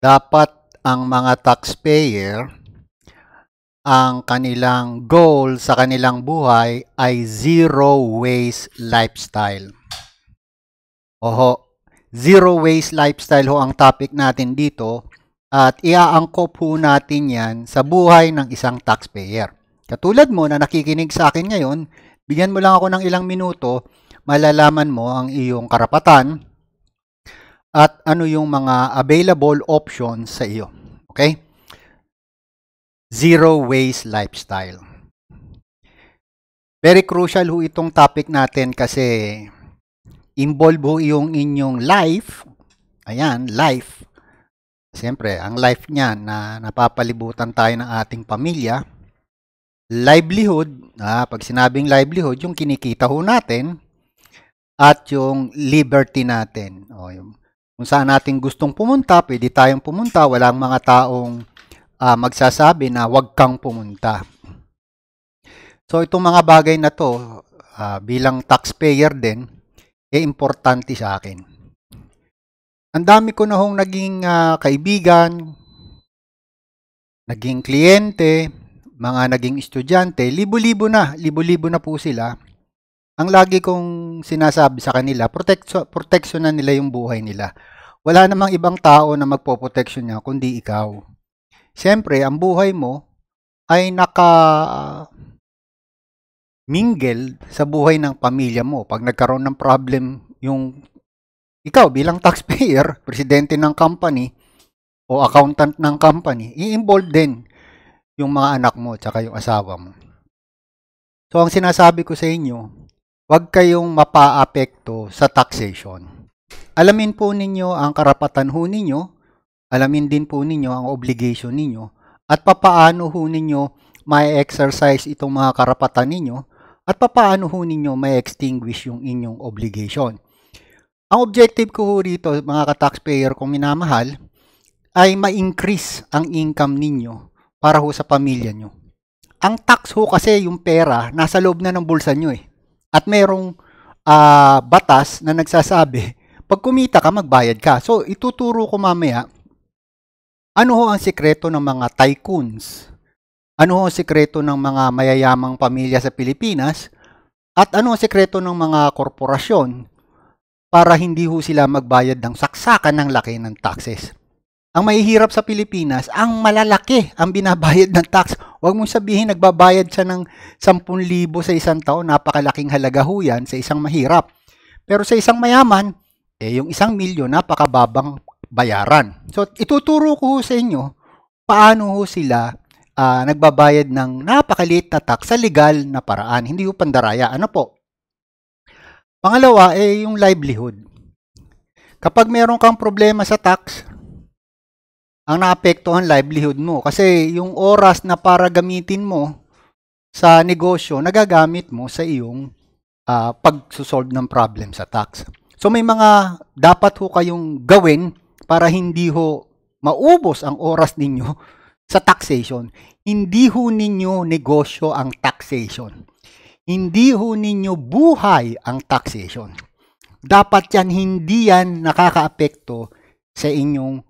dapat ang mga taxpayer ang kanilang goal sa kanilang buhay ay zero waste lifestyle. Oho, zero waste lifestyle ho ang topic natin dito at iaangkop ho natin yan sa buhay ng isang taxpayer. Katulad mo na nakikinig sa akin ngayon, bigyan mo lang ako ng ilang minuto, malalaman mo ang iyong karapatan at ano yung mga available options sa iyo. Okay? Zero waste lifestyle. Very crucial ho itong topic natin kasi involve ho yung inyong life. Ayan, life. Siyempre, ang life niya na napapalibutan tayo ng ating pamilya. Livelihood, ah, pag sinabing livelihood, yung kinikita ho natin at yung liberty natin. O, yung kung saan natin gustong pumunta, pwede tayong pumunta. Walang mga taong uh, magsasabi na huwag kang pumunta. So itong mga bagay na to, uh, bilang taxpayer din, eh importante sa akin. Ang dami ko na hong naging uh, kaibigan, naging kliyente, mga naging estudyante, libo-libo na, libo-libo na po sila ang lagi kong sinasabi sa kanila, protection, protection na nila yung buhay nila. Wala namang ibang tao na magpoprotection niya kundi ikaw. Siyempre, ang buhay mo ay naka mingle sa buhay ng pamilya mo. Pag nagkaroon ng problem yung ikaw bilang taxpayer, presidente ng company o accountant ng company, i-involve din yung mga anak mo at yung asawa mo. So ang sinasabi ko sa inyo, huwag kayong mapaapekto sa taxation. Alamin po ninyo ang karapatan ho ninyo, alamin din po ninyo ang obligation ninyo, at papaano ho ninyo may exercise itong mga karapatan ninyo, at papaano ho ninyo may extinguish yung inyong obligation. Ang objective ko rito, mga ka-taxpayer kong minamahal, ay ma-increase ang income ninyo para ho sa pamilya nyo. Ang tax ho kasi yung pera nasa loob na ng bulsa nyo eh. At mayroong uh, ah, batas na nagsasabi, pag kumita ka, magbayad ka. So, ituturo ko mamaya, ano ho ang sikreto ng mga tycoons? Ano ho ang sikreto ng mga mayayamang pamilya sa Pilipinas? At ano ang sikreto ng mga korporasyon para hindi ho sila magbayad ng saksakan ng laki ng taxes? ang mahihirap sa Pilipinas, ang malalaki ang binabayad ng tax. Huwag mong sabihin nagbabayad siya ng 10,000 sa isang taon, napakalaking halaga ho yan sa isang mahirap. Pero sa isang mayaman, eh, yung isang milyon, napakababang bayaran. So, ituturo ko sa inyo paano ho sila uh, nagbabayad ng napakaliit na tax sa legal na paraan, hindi ho pandaraya. Ano po? Pangalawa, eh, yung livelihood. Kapag meron kang problema sa tax, ang naapektuhan livelihood mo. Kasi yung oras na para gamitin mo sa negosyo, nagagamit mo sa iyong uh, ah, pag-solve ng problem sa tax. So may mga dapat ho kayong gawin para hindi ho maubos ang oras ninyo sa taxation. Hindi ho ninyo negosyo ang taxation. Hindi ho ninyo buhay ang taxation. Dapat yan, hindi yan nakakaapekto sa inyong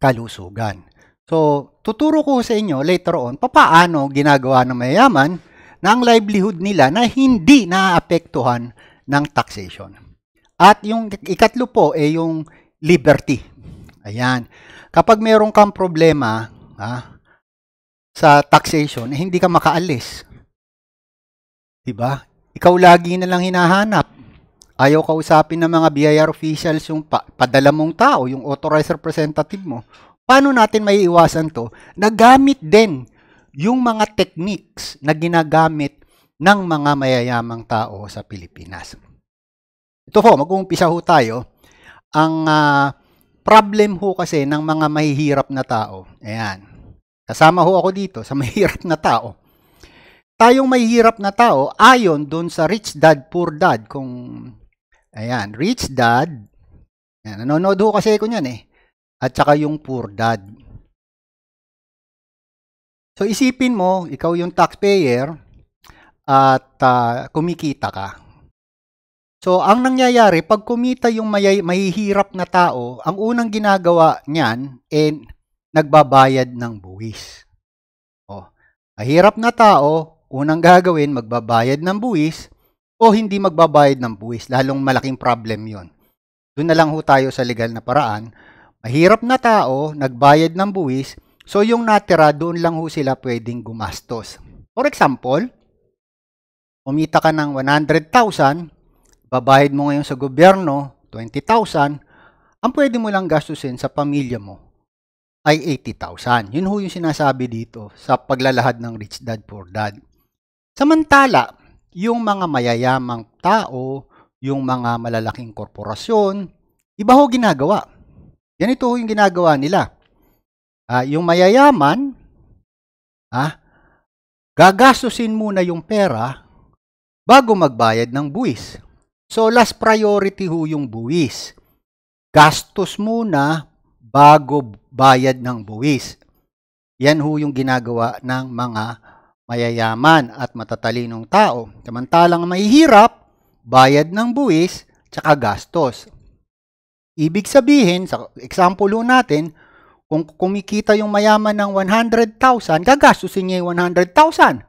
kalusugan. So, tuturo ko sa inyo later on papaano ginagawa ng mayaman na ang livelihood nila na hindi naapektuhan ng taxation. At yung ikatlo po ay eh, yung liberty. Ayan. Kapag meron kang problema ha, sa taxation, eh, hindi ka makaalis. 'Di ba? Ikaw lagi na lang hinahanap. Ayaw kausapin ng mga BIR officials yung pa- padala mong tao, yung authorized representative mo. Paano natin may iwasan to? Nagamit din yung mga techniques na ginagamit ng mga mayayamang tao sa Pilipinas. Ito po, mag-uumpisa ho tayo. Ang uh, problem ho kasi ng mga mahihirap na tao. Ayan. Kasama ho ako dito sa mahihirap na tao. Tayong mahihirap na tao, ayon doon sa rich dad, poor dad, kung Ayan, rich dad. Ayan, nanonood ho kasi ko niyan eh. At saka yung poor dad. So isipin mo, ikaw yung taxpayer at uh, kumikita ka. So ang nangyayari, pag kumita yung may, mahihirap na tao, ang unang ginagawa niyan ay eh, nagbabayad ng buwis. Oh, mahirap na tao, unang gagawin, magbabayad ng buwis o hindi magbabayad ng buwis, lalong malaking problem yon. Doon na lang ho tayo sa legal na paraan. Mahirap na tao, nagbayad ng buwis, so yung natira, doon lang ho sila pwedeng gumastos. For example, umita ka ng 100,000, babayad mo ngayon sa gobyerno, 20,000, ang pwede mo lang gastusin sa pamilya mo ay 80,000. Yun ho yung sinasabi dito sa paglalahad ng rich dad poor dad. Samantala, yung mga mayayamang tao, yung mga malalaking korporasyon, iba ho ginagawa. Ganito ho yung ginagawa nila. Uh, yung mayayaman, ah, gagastusin muna yung pera bago magbayad ng buwis. So, last priority ho yung buwis. Gastos muna bago bayad ng buwis. Yan ho yung ginagawa ng mga mayayaman at matatalinong tao. Samantalang mahihirap, bayad ng buwis, tsaka gastos. Ibig sabihin, sa example natin, kung kumikita yung mayaman ng 100,000, gagastusin niya yung 100,000.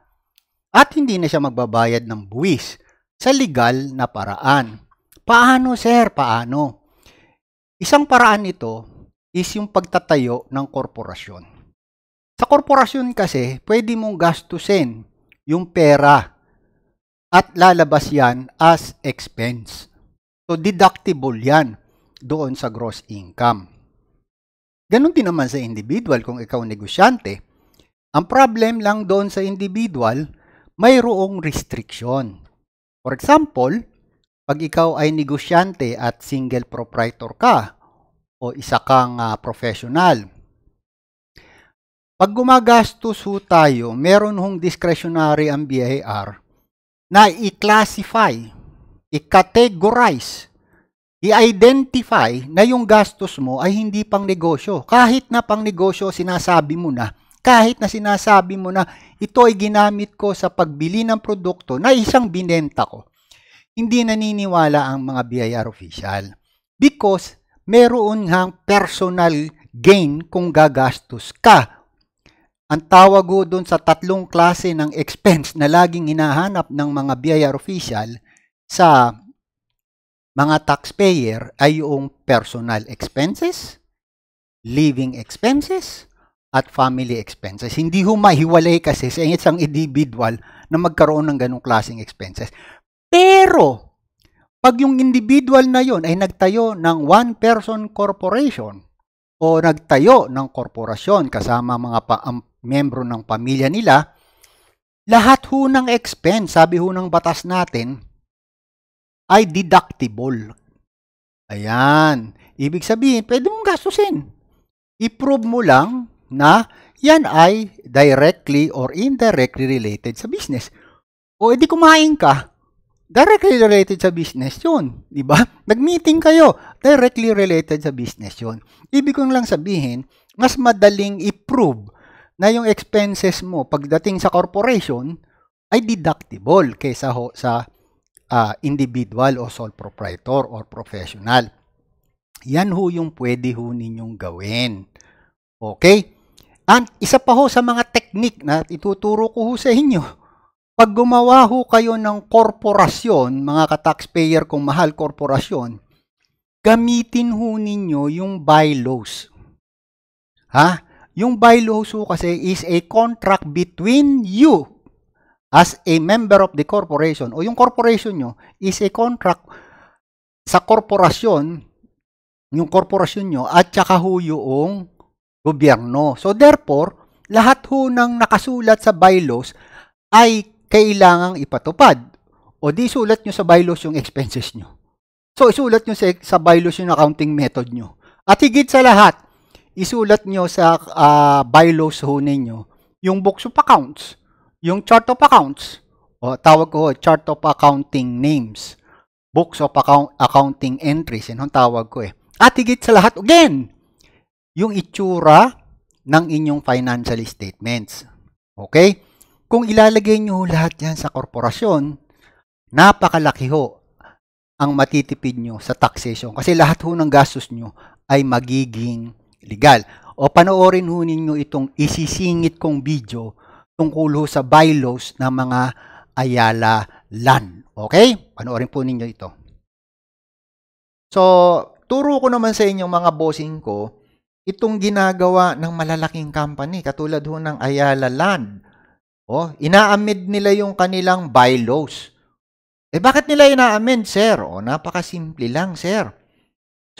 At hindi na siya magbabayad ng buwis sa legal na paraan. Paano, sir? Paano? Isang paraan ito is yung pagtatayo ng korporasyon. Sa korporasyon kasi, pwede mong gastusin yung pera at lalabas yan as expense. So, deductible yan doon sa gross income. Ganon din naman sa individual kung ikaw negosyante. Ang problem lang doon sa individual, mayroong restriction. For example, pag ikaw ay negosyante at single proprietor ka o isa kang uh, professional, pag gumagastos ho tayo, meron hong discretionary ang BIR na i-classify, i-categorize, i-identify na yung gastos mo ay hindi pang negosyo. Kahit na pang negosyo, sinasabi mo na, kahit na sinasabi mo na ito ay ginamit ko sa pagbili ng produkto na isang binenta ko, hindi naniniwala ang mga BIR official because meron ngang personal gain kung gagastos ka ang tawag doon sa tatlong klase ng expense na laging hinahanap ng mga BIR official sa mga taxpayer ay yung personal expenses, living expenses, at family expenses. Hindi ho mahiwalay kasi sa isang individual na magkaroon ng ganong klaseng expenses. Pero, pag yung individual na yon ay nagtayo ng one-person corporation o nagtayo ng korporasyon kasama mga pa ang miyembro ng pamilya nila, lahat ho ng expense, sabi ho ng batas natin, ay deductible. Ayan. Ibig sabihin, pwede mong gastusin. I-prove mo lang na yan ay directly or indirectly related sa business. O edi kumain ka, directly related sa business yun. Di ba? Nag-meeting kayo, directly related sa business yun. Ibig kong lang sabihin, mas madaling i-prove na yung expenses mo pagdating sa corporation ay deductible kaysa ho sa uh, individual o sole proprietor or professional. Yan ho yung pwede ho ninyong gawin. Okay? At isa pa ho sa mga technique na ituturo ko ho sa inyo. Pag gumawa ho kayo ng korporasyon, mga ka-taxpayer kung mahal korporasyon, gamitin ho ninyo yung bylaws. Ha? Yung bylaws kasi is a contract between you as a member of the corporation o yung corporation nyo is a contract sa korporasyon, yung korporasyon nyo at saka ho yung gobyerno. So therefore, lahat ho ng nakasulat sa bylaws ay kailangang ipatupad. O di sulat nyo sa bylaws yung expenses nyo. So isulat nyo sa, sa bylaws yung accounting method nyo. At higit sa lahat, isulat nyo sa uh, bylaws ho ninyo yung books of accounts, yung chart of accounts, o tawag ko chart of accounting names, books of account, accounting entries, yun ang tawag ko eh. At higit sa lahat, again, yung itsura ng inyong financial statements. Okay? Kung ilalagay nyo lahat yan sa korporasyon, napakalaki ho ang matitipid nyo sa taxation. Kasi lahat ho ng gastos nyo ay magiging legal. O panoorin ho ninyo itong isisingit kong video tungkol ho sa bylaws ng mga Ayala Land. Okay? Panoorin po ninyo ito. So, turo ko naman sa inyo mga bossing ko itong ginagawa ng malalaking company katulad ho ng Ayala Land. Oh, inaamid nila yung kanilang bylaws. Eh bakit nila inaamend, sir? O, napakasimple lang, sir.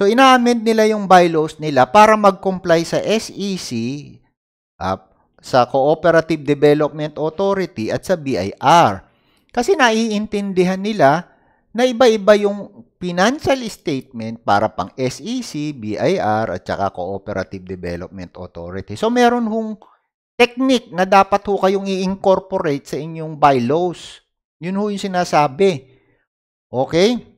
So, ina-amend nila yung bylaws nila para mag-comply sa SEC, uh, ah, sa Cooperative Development Authority at sa BIR. Kasi naiintindihan nila na iba-iba yung financial statement para pang SEC, BIR at saka Cooperative Development Authority. So meron hong technique na dapat ho kayong i-incorporate sa inyong bylaws. Yun ho yung sinasabi. Okay?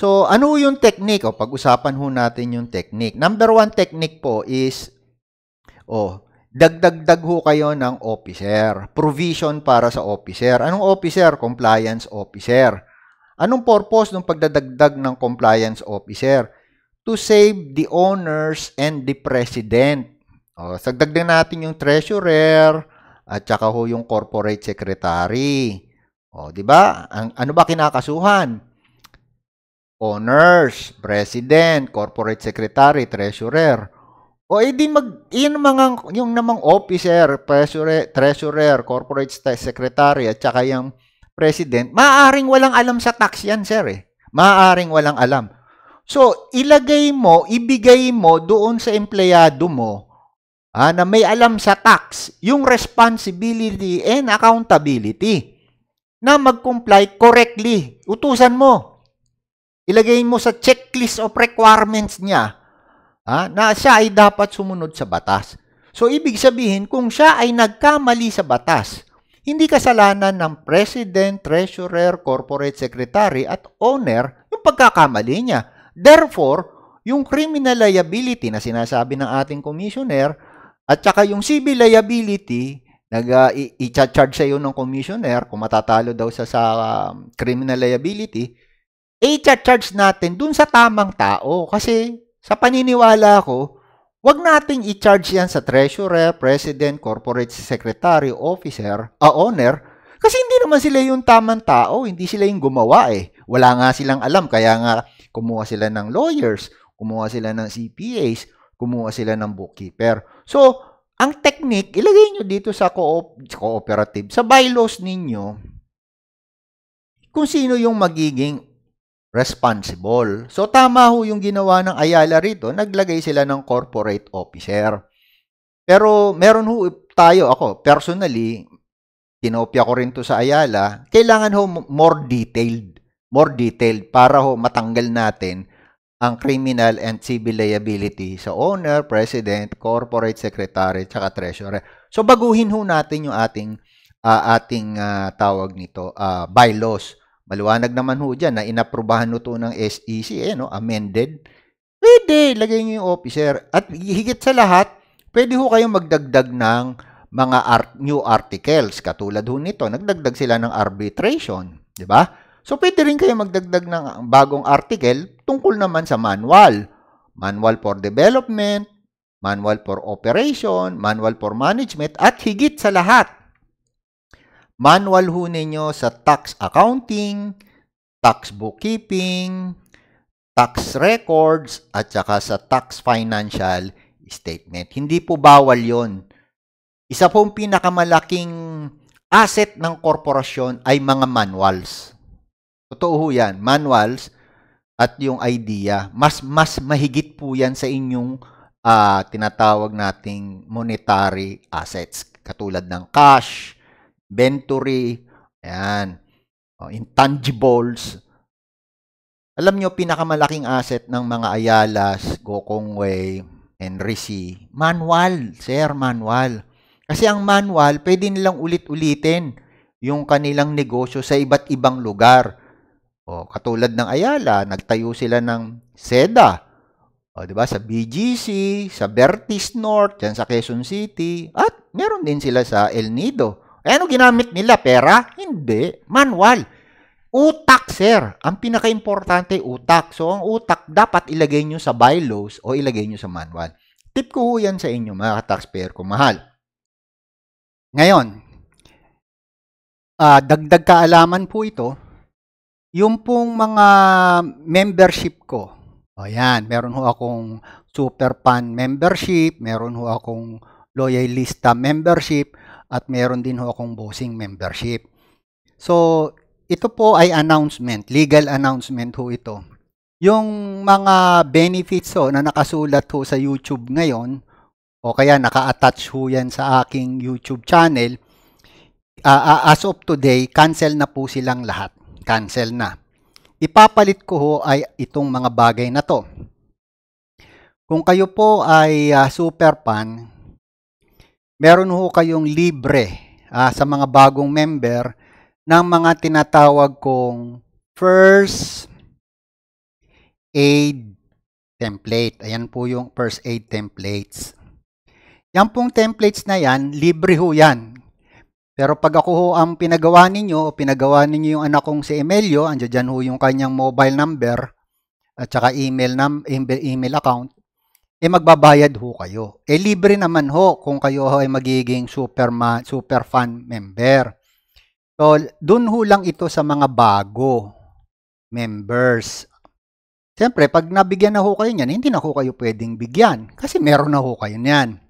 So, ano yung technique? O, pag-usapan ho natin yung technique. Number one technique po is, o, dagdagdag ho kayo ng officer. Provision para sa officer. Anong officer? Compliance officer. Anong purpose ng pagdadagdag ng compliance officer? To save the owners and the president. O, sagdagdag natin yung treasurer at saka ho yung corporate secretary. O, di ba? Ang ano ba kinakasuhan? owners, president, corporate secretary, treasurer. O edi eh, mag yun mga yung namang officer, treasurer, treasurer, corporate secretary at saka yung president, maaring walang alam sa tax yan, sir eh. Maaring walang alam. So, ilagay mo, ibigay mo doon sa empleyado mo ah, na may alam sa tax, yung responsibility and accountability na mag-comply correctly. Utusan mo, Ilagay mo sa checklist of requirements niya ha, na siya ay dapat sumunod sa batas. So, ibig sabihin, kung siya ay nagkamali sa batas, hindi kasalanan ng president, treasurer, corporate secretary at owner yung pagkakamali niya. Therefore, yung criminal liability na sinasabi ng ating commissioner at saka yung civil liability nag uh, ah, i-charge sa iyo ng commissioner kung matatalo daw sa sa um, criminal liability i-charge natin dun sa tamang tao. Kasi sa paniniwala ko, wag nating i-charge yan sa treasurer, president, corporate secretary, officer, a uh, owner, kasi hindi naman sila yung tamang tao, hindi sila yung gumawa eh. Wala nga silang alam, kaya nga kumuha sila ng lawyers, kumuha sila ng CPAs, kumuha sila ng bookkeeper. So, ang technique, ilagay nyo dito sa co-op, cooperative, sa bylaws ninyo, kung sino yung magiging responsible. So tama ho yung ginawa ng Ayala rito, naglagay sila ng corporate officer. Pero meron ho tayo, ako personally, kinopya ko rin to sa Ayala, kailangan ho more detailed, more detailed para ho matanggal natin ang criminal and civil liability sa owner, president, corporate secretary, tsaka treasurer. So baguhin ho natin yung ating uh, ating uh, tawag nito, uh, bylaws Maliwanag naman ho dyan na inaprubahan no to ng SEC, eh, no? amended. Pwede, lagay nyo yung officer. At higit sa lahat, pwede ho kayong magdagdag ng mga art, new articles. Katulad ho nito, nagdagdag sila ng arbitration. Di ba? So, pwede rin kayo magdagdag ng bagong article tungkol naman sa manual. Manual for development, manual for operation, manual for management, at higit sa lahat, manual ho ninyo sa tax accounting, tax bookkeeping, tax records, at saka sa tax financial statement. Hindi po bawal yon. Isa pong pinakamalaking asset ng korporasyon ay mga manuals. Totoo ho yan, manuals at yung idea. Mas, mas mahigit po yan sa inyong uh, tinatawag nating monetary assets, katulad ng cash, inventory, ayan, oh, intangibles. Alam nyo, pinakamalaking asset ng mga Ayalas, Gokongwei, Henry C. Manual, sir, manual. Kasi ang manual, pwede nilang ulit-ulitin yung kanilang negosyo sa iba't ibang lugar. O, oh, katulad ng Ayala, nagtayo sila ng SEDA. O, oh, di ba? Sa BGC, sa Vertis North, yan sa Quezon City, at meron din sila sa El Nido. Eh, ano ginamit nila? Pera? Hindi. Manual. Utak, sir. Ang pinaka-importante, utak. So, ang utak, dapat ilagay nyo sa bylaws o ilagay nyo sa manual. Tip ko yan sa inyo, mga taxpayer ko mahal. Ngayon, uh, dagdag kaalaman po ito, yung pong mga membership ko. O yan, meron ho akong super fan membership, meron ho akong loyalista membership, at meron din ho akong bossing membership. So, ito po ay announcement, legal announcement ho ito. Yung mga benefits ho na nakasulat ho sa YouTube ngayon, o kaya naka-attach ho yan sa aking YouTube channel, uh, as of today, cancel na po silang lahat. Cancel na. Ipapalit ko ho ay itong mga bagay na to. Kung kayo po ay uh, super fan, meron ho kayong libre uh, sa mga bagong member ng mga tinatawag kong first aid template. Ayan po yung first aid templates. Yan pong templates na yan, libre ho yan. Pero pag ako ho ang pinagawa ninyo, o pinagawa ninyo yung anak kong si Emilio, andyan dyan ho yung kanyang mobile number, at saka email, num, email account, eh magbabayad ho kayo. Eh libre naman ho kung kayo ho ay magiging super, super fan member. So, dun ho lang ito sa mga bago members. Siyempre, pag nabigyan na ho kayo niyan, hindi na ho kayo pwedeng bigyan kasi meron na ho kayo niyan.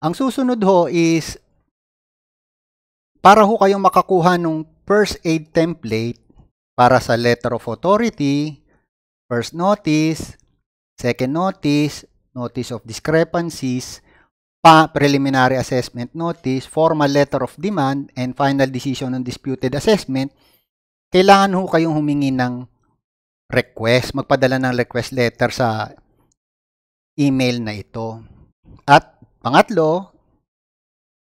Ang susunod ho is para ho kayong makakuha ng first aid template para sa letter of authority, first notice, second notice, notice of discrepancies, pa preliminary assessment notice, formal letter of demand, and final decision on disputed assessment, kailangan ho kayong humingi ng request, magpadala ng request letter sa email na ito. At pangatlo,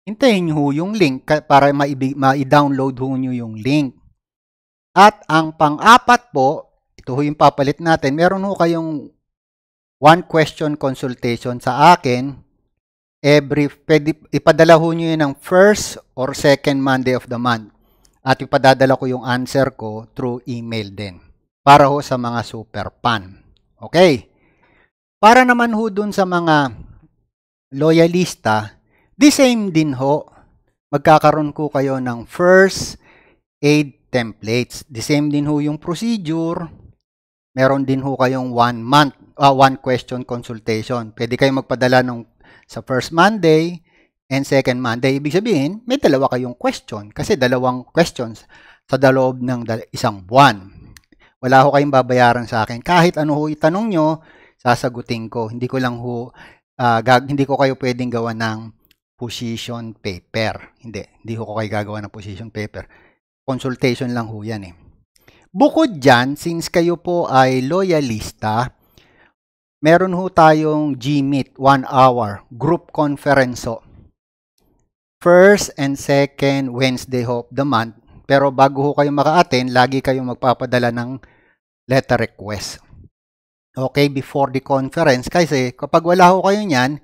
hintayin ho yung link para ma-download ho nyo yung link. At ang pang-apat po, ito ho yung papalit natin, meron ho kayong one question consultation sa akin every pwede, ipadala ho niyo yun ng first or second Monday of the month at ipadadala ko yung answer ko through email din para ho sa mga super fan. Okay? Para naman ho dun sa mga loyalista, the same din ho. Magkakaroon ko kayo ng first aid templates. The same din ho yung procedure. Meron din ho kayong one month uh, one question consultation. Pwede kayong magpadala nung sa first Monday and second Monday. Ibig sabihin, may dalawa kayong question kasi dalawang questions sa daloob ng isang buwan. Wala ho kayong babayaran sa akin. Kahit ano ho itanong nyo, sasagutin ko. Hindi ko lang ho, uh, hindi ko kayo pwedeng gawa ng position paper. Hindi, hindi ho ko kayo gagawa ng position paper. Consultation lang ho yan eh. Bukod dyan, since kayo po ay loyalista, meron ho tayong G-Meet, one hour, group conference ho. First and second Wednesday ho of the month. Pero bago ho kayo maka-attend, lagi kayong magpapadala ng letter request. Okay, before the conference. Kasi kapag wala ho kayo niyan,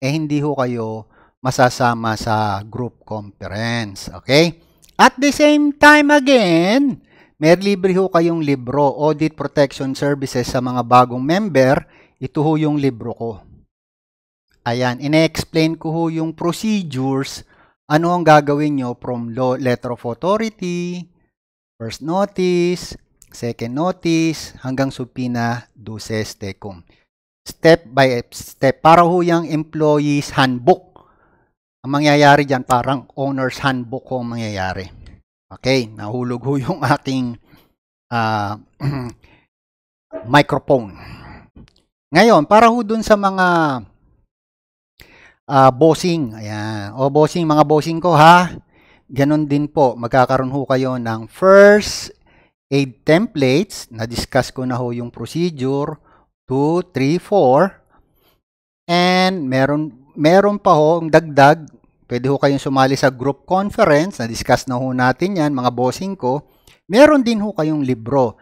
eh hindi ho kayo masasama sa group conference. Okay? At the same time again, may libre ho kayong libro, Audit Protection Services sa mga bagong member ito ho yung libro ko. Ayan, ine-explain ko ho yung procedures, ano ang gagawin nyo from law, letter of authority, first notice, second notice, hanggang supina duces tecum. Step by step, para ho yung employee's handbook. Ang mangyayari dyan, parang owner's handbook ho ang mangyayari. Okay, nahulog ho yung aking uh, microphone. Ngayon, para ho dun sa mga uh, bossing, ayan, o bossing, mga bossing ko ha, ganun din po, magkakaroon ho kayo ng first aid templates, na-discuss ko na ho yung procedure, 2, 3, 4, and meron, meron pa ho, dagdag, pwede ho kayong sumali sa group conference, na-discuss na ho natin yan, mga bossing ko, meron din ho kayong libro,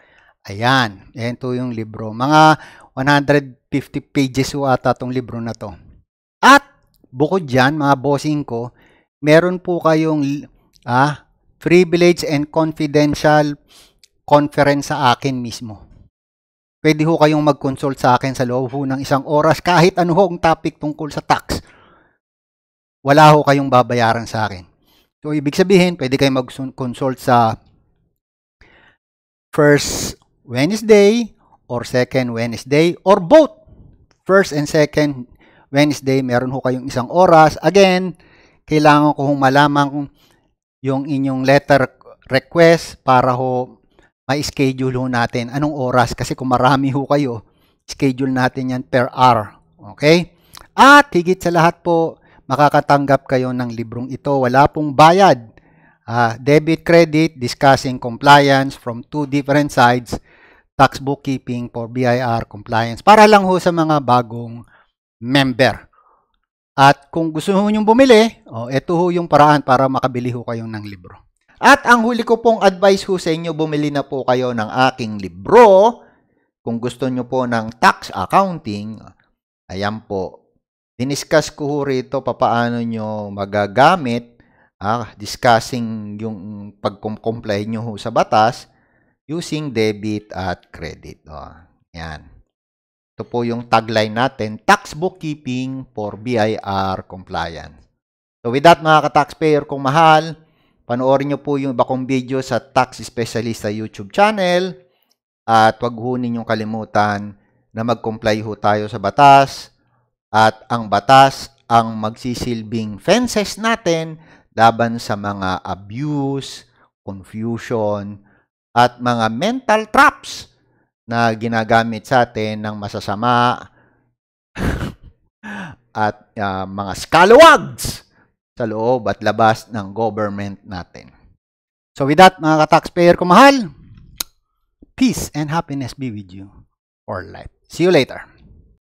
Ayan, ayan yung libro. Mga 150 pages po ata tong libro na to. At bukod dyan, mga bossing ko, meron po kayong ah, privilege and confidential conference sa akin mismo. Pwede ho kayong mag-consult sa akin sa loob ho ng isang oras kahit ano ho ang topic tungkol sa tax. Wala ho kayong babayaran sa akin. So, ibig sabihin, pwede kayong mag-consult sa first Wednesday, or second Wednesday or both. First and second Wednesday, meron ho kayong isang oras. Again, kailangan ko hong malamang yung inyong letter request para ho ma-schedule ho natin anong oras kasi kung marami ho kayo, schedule natin yan per hour. Okay? At higit sa lahat po, makakatanggap kayo ng librong ito. Wala pong bayad. Uh, debit, credit, discussing compliance from two different sides tax bookkeeping for BIR compliance para lang ho sa mga bagong member. At kung gusto ho nyong bumili, oh, ito ho yung paraan para makabili ho kayo ng libro. At ang huli ko pong advice ho sa inyo, bumili na po kayo ng aking libro. Kung gusto nyo po ng tax accounting, ayan po. Diniscuss ko ho rito papaano nyo magagamit, ah, discussing yung pag-comply nyo ho sa batas using debit at credit. O, oh, yan. Ito po yung tagline natin, tax bookkeeping for BIR compliance. So with that mga ka-taxpayer kung mahal, panoorin nyo po yung iba kong video sa Tax Specialist sa YouTube channel at huwag ho ninyong kalimutan na mag-comply ho tayo sa batas at ang batas ang magsisilbing fences natin laban sa mga abuse, confusion, at mga mental traps na ginagamit sa atin ng masasama at uh, mga scalawags sa loob at labas ng government natin. So with that, mga ka-taxpayer mahal, peace and happiness be with you or life. See you later.